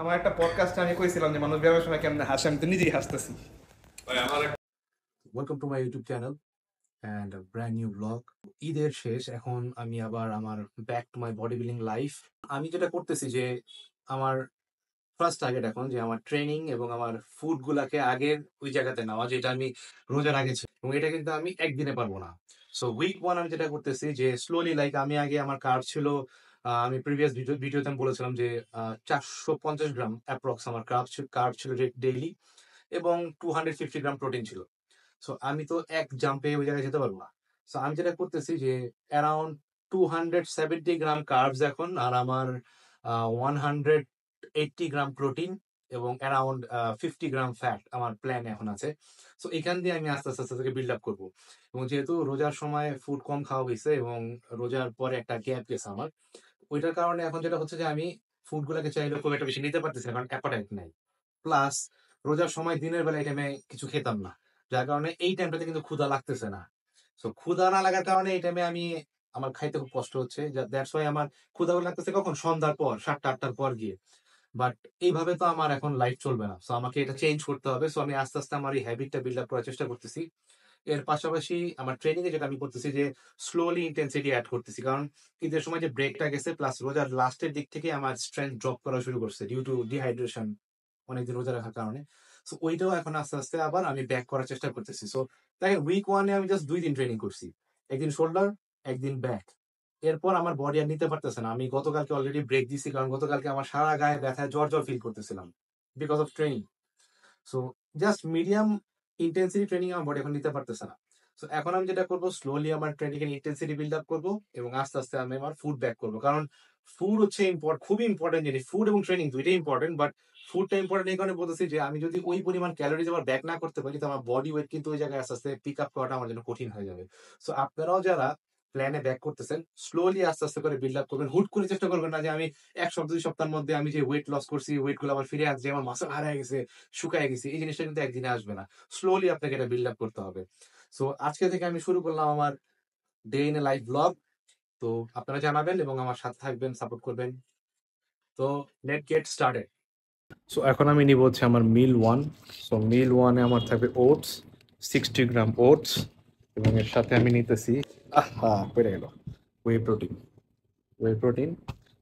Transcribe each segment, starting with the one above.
আমার একটা পডকাস্ট আমি কইছিলাম যে মানুষ ব্যবসার সময় কেমনে হাসে আমি তো নিজেই হাসতেছি welcome to my YouTube channel and brand new vlog ঈদের শেষ এখন আমি আবার আমার back to my body building life আমি যেটা করতেছি যে আমার ফার্স্ট টার্গেট এখন যে আমার ট্রেনিং এবং আমার ফুড গুলাকে আগের ওই জায়গাতে নেওয়া যেটা আমি রোজার আগে ছিল এবং এটা কিন্তু আমি একদিনে পারবো না সো উইক ওয়ান আমি যেটা করতেছি যে স্লোলি লাইক আমি আগে আমার কার্ড ছিল আমি প্রিভিয়াস ভিডিওতে আমি বলেছিলাম যে চারশো পঞ্চাশ গ্রাম অ্যাপ্রক্স আমার কার্ব কার্ব ছিল ডেইলি এবং two hundred fifty gram protein ছিল সো আমি তো এক জাম্পে ওই জায়গায় যেতে পারবো না সো আমি যেটা করতেছি যে around two hundred seventy gram carbs এখন আর আমার one hundred eighty gram protein এবং অ্যারাউন্ড ফিফটি গ্রাম ফ্যাট আমার প্ল্যান এখন আছে সো এখান দিয়ে আমি আস্তে আস্তে আস্তে বিল্ড আপ করবো এবং যেহেতু রোজার সময় ফুড কম খাওয়া হয়েছে এবং রোজার পরে একটা গ্যাপ গেছে আমার ওইটার কারণে এখন যেটা হচ্ছে যে আমি ফুডগুলোকে চাইলে খুব একটা বেশি নিতে পারতেছি কারণ অ্যাপাটাইট নাই প্লাস রোজার সময় দিনের বেলা এই টাইমে কিছু খেতাম না যার কারণে এই টাইমটাতে কিন্তু ক্ষুধা লাগতেছে না সো ক্ষুধা না লাগার কারণে এই টাইমে আমি আমার খাইতে খুব কষ্ট হচ্ছে দ্যাটস ওয়াই আমার ক্ষুধা লাগতেছে কখন সন্ধ্যার পর সাতটা আটটার পর গিয়ে বাট এইভাবে তো আমার এখন লাইফ চলবে না সো আমাকে এটা চেঞ্জ করতে হবে সো আমি আস্তে আস্তে আমার এই হ্যাবিটটা বিল্ড আপ করার চেষ্টা করতেছি এর পাশাপাশি আমার ট্রেনিং এ যেটা আমি করতেছি যে স্লোলি ইন্টেন্সিটি অ্যাড করতেছি কারণ ঈদের সময় যে ব্রেকটা গেছে প্লাস রোজার লাস্টের দিক থেকে আমার স্ট্রেংথ ড্রপ করা শুরু করছে ডিউ টু ডিহাইড্রেশন অনেকদিন রোজা রাখার কারণে সো ওইটাও এখন আস্তে আস্তে আবার আমি ব্যাক করার চেষ্টা করতেছি সো তাই উইক ওয়ানে আমি জাস্ট দুই দিন ট্রেনিং করছি একদিন শোল্ডার একদিন ব্যাক এরপর আমার বডি আর নিতে পারতেছে না আমি গতকালকে অলরেডি ব্রেক দিছি কারণ গতকালকে আমার সারা গায়ে ব্যথায় জ্বর জ্বর ফিল করতেছিলাম because of training so just medium intensity training আমার বডি এখন নিতে পারতেছে না সো এখন আমি যেটা করবো স্লোলি আমার ট্রেনিং এর ইন্টেন্সিটি বিল্ড আপ করবো এবং আস্তে আস্তে আমি আমার ফুড ব্যাক করবো কারণ ফুড হচ্ছে ইম্পর্ট খুবই ইম্পর্টেন্ট জিনিস ফুড এবং ট্রেনিং দুইটাই ইম্পর্টেন্ট বাট ফুডটা ইম্পর্টেন্ট এই কারণে বলতেছি যে আমি যদি ওই পরিমাণ ক্যালোরিজ আমার ব্যাক না করতে পারি তো আমার বডি ওয়েট কিন্তু ওই জায়গায় আস্তে আস্তে পিক আপ করাটা আমার জন্য কঠিন হয়ে যাবে সো আপনারাও যারা প্ল্যানে ব্যাক করতেছেন স্লোলি আস্তে আস্তে করে বিল্ড আপ করবেন হুট করে চেষ্টা করবেন না যে আমি এক সপ্তাহ দুই সপ্তাহের মধ্যে আমি যে ওয়েট লস করছি ওয়েট গুলো আমার ফিরে আসছে আমার মাসা হারায় গেছে শুকায় গেছে এই জিনিসটা কিন্তু একদিনে আসবে না স্লোলি আপনাকে এটা বিল্ড আপ করতে হবে সো আজকে থেকে আমি শুরু করলাম আমার day in a life vlog তো আপনারা জানাবেন এবং আমার সাথে থাকবেন সাপোর্ট করবেন তো লেট গেট স্টার্টেড সো এখন আমি নিব হচ্ছে আমার মিল ওয়ান সো মিল ওয়ানে আমার থাকবে ওটস সিক্সটি গ্রাম ওটস এবং এর সাথে আমি নিতেছি আহা পড়ে গেল whey protein whey protein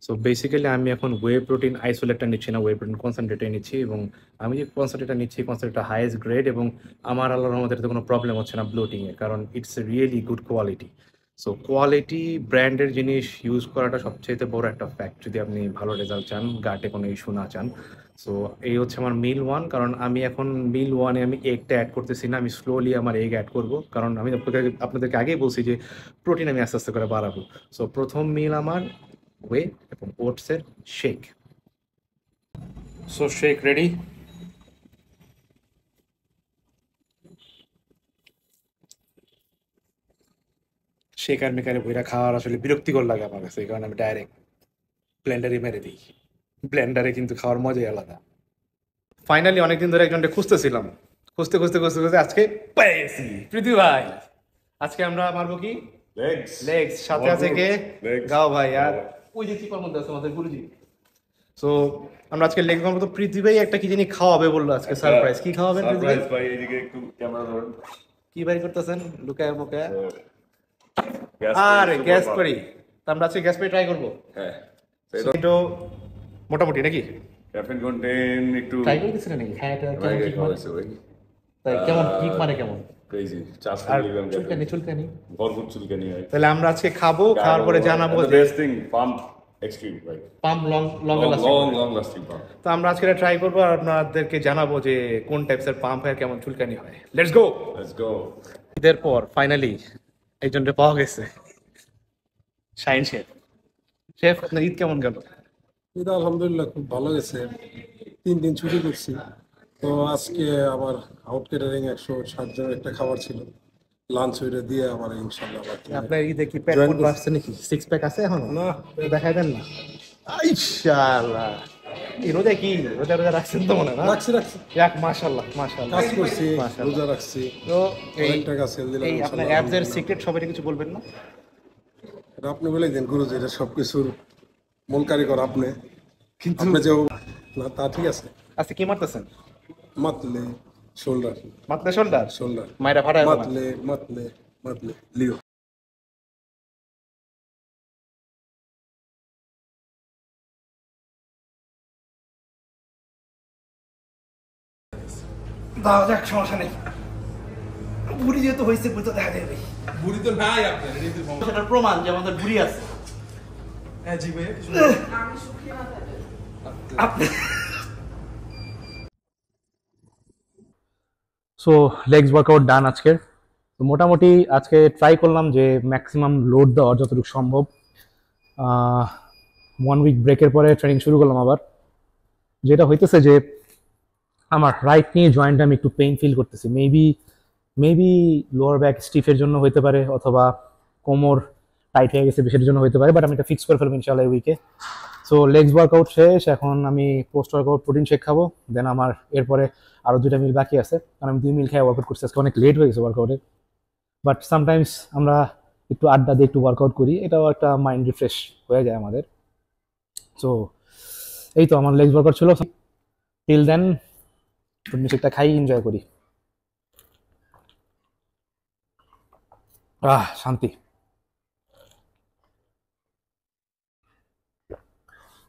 so basically আমি এখন ওয়ে প্রোটিন আইসোলেটটা নিচ্ছি না ওয়ে প্রোটিন কনসেন্ট্রেটটাই নিচ্ছি এবং আমি যে কনসেন্ট্রেটটা নিচ্ছি কনসেন্ট্রেটটা হাইয়েস্ট গ্রেড এবং আমার আল্লাহর আমাদের কোনো প্রবলেম হচ্ছে না ব্লোটিংয়ে কারণ it's really good quality so quality ব্র্যান্ডের জিনিস ইউজ করাটা সবচেয়ে বড় একটা ফ্যাক্ট যদি আপনি ভালো রেজাল্ট চান গাটে কোনো ইস্যু না চান সো এই হচ্ছে আমার মিল ওয়ান কারণ আমি এখন মিল ওয়ানে আমি এগটা অ্যাড করতেছি না আমি স্লোলি আমার এগ অ্যাড করব কারণ আমি আপনাদেরকে আপনাদেরকে আগেই বলছি যে প্রোটিন আমি আস্তে আস্তে করে বাড়াবো সো প্রথম মিল আমার ওয়ে এবং ওটসের shake so shake ready shaker মেকারে বইরা খাওয়ার আসলে বিরক্তিকর লাগে আমার কাছে এই কারণে আমি ডাইরেক্ট ব্লেন্ডারে মেরে দিই ব্লেন্ডারে কিন্তু খাওয়ার মজাই আলাদা ফাইনালি অনেকদিন ধরে একজনটা খুঁজতেছিলাম খুঁজতে খুঁজতে খুঁজতে খুঁজতে আজকে পেয়েছি পৃথিবী ভাই আজকে আমরা মারবো কি লেগস সাথে আছে কে গাও ভাই আর ওই যে মধ্যে আছে আমাদের গুরুজি সো আমরা আজকে লেগ মারবো তো পৃথিবী একটা কি জানি খাওয়াবে বললো আজকে সারপ্রাইজ কি খাওয়াবেন ভাই এদিকে একটু ক্যামেরা ধরুন কি ভাই করতেছেন লুকায় মুকায় আর গ্যাস করি আমরা আজকে গ্যাস পেয়ে ট্রাই করবো হ্যাঁ মোটামুটি নাকি কন্টেন্ট একটু ট্রাই নাকি হ্যাঁ এটা মানে? ঠিক মানে কেমন ঠিক মানে কেমন চুলকানি হয় তাহলে আমরা আজকে খাবো খাওয়ার পরে জানাবো বেস্ট পাম্প ভাই পাম্প লং লং লাস্টিং আমরা আজকে ট্রাই করবো আপনাদেরকে জানাবো যে কোন টাইপসের পাম্প কেমন চুলকানি হয় লেটস গো পর ফাইনালি একজনটা পাওয়া গেছে শাহিন শেফ শেফ আপনার ঈদ কেমন গেল ঈদ আলহামদুলিল্লাহ খুব ভালো গেছে তিন দিন ছুটি করছি তো আজকে আমার আউট ক্যাটারিং একশো ষাট জনের একটা খাবার ছিল লাঞ্চ ওইটা দিয়ে আমার ইনশাল্লাহ আপনার ঈদে কি প্যাক বাড়ছে নাকি সিক্স প্যাক আছে এখন না দেখা দেন না ইনশাআল্লাহ রোজা কি রোজা রোজা রাখছেন তো মনে রাখছি রাখছি এক কাজ করছি রোজা রাখছি তো এই টাকা সেল দিলাম এই আপনার অ্যাপস এর সিক্রেট সবাই কিছু বলবেন না এটা আপনি বলেই দেন গুরুজি এটা মূল কারিগর আপনি কিন্তু যে না তা ঠিক আছে আচ্ছা কি মারতেছেন মাতলে শোল্ডার মাতলে শোল্ডার শোল্ডার মাইরা ফাটা মাতলে মাতলে মাতলে লিও যাক সমস্যা নেই বুড়ি যেহেতু হয়েছে বুড়ি তো দেখা বুড়ি তো নাই আপনার সেটার প্রমাণ যে আমাদের বুড়ি আছে হ্যাঁ জি ভাই সো লেগস ওয়ার্কআউট ডান আজকের তো মোটামুটি আজকে ট্রাই করলাম যে ম্যাক্সিমাম লোড দেওয়ার যতটুকু সম্ভব ওয়ান উইক ব্রেকের পরে ট্রেনিং শুরু করলাম আবার যেটা হইতেছে যে আমার রাইট নিয়ে জয়েন্ট আমি একটু পেইন ফিল করতেছি মেবি মেবি লোয়ার ব্যাক স্টিফের জন্য হতে পারে অথবা কোমর টাইট হয়ে গেছে বিষয়ের জন্য হতে পারে বাট আমি এটা ফিক্স করে ফেলবো ইনশাল্লাহ উইকে সো লেগস ওয়ার্কআউট শেষ এখন আমি পোস্ট ওয়ার্কআউট প্রোটিন শেক খাবো দেন আমার এরপরে আরও দুইটা মিল বাকি আছে কারণ আমি দুই মিল খেয়ে ওয়ার্কআউট করছি আজকে অনেক লেট হয়ে গেছে ওয়ার্কআউটে বাট সামটাইমস আমরা একটু আড্ডা দিয়ে একটু ওয়ার্কআউট করি এটাও একটা মাইন্ড রিফ্রেশ হয়ে যায় আমাদের সো এই তো আমার লেগস ওয়ার্কআউট ছিল টিল দেন গুড মিউজিকটা খাই এনজয় করি আহ শান্তি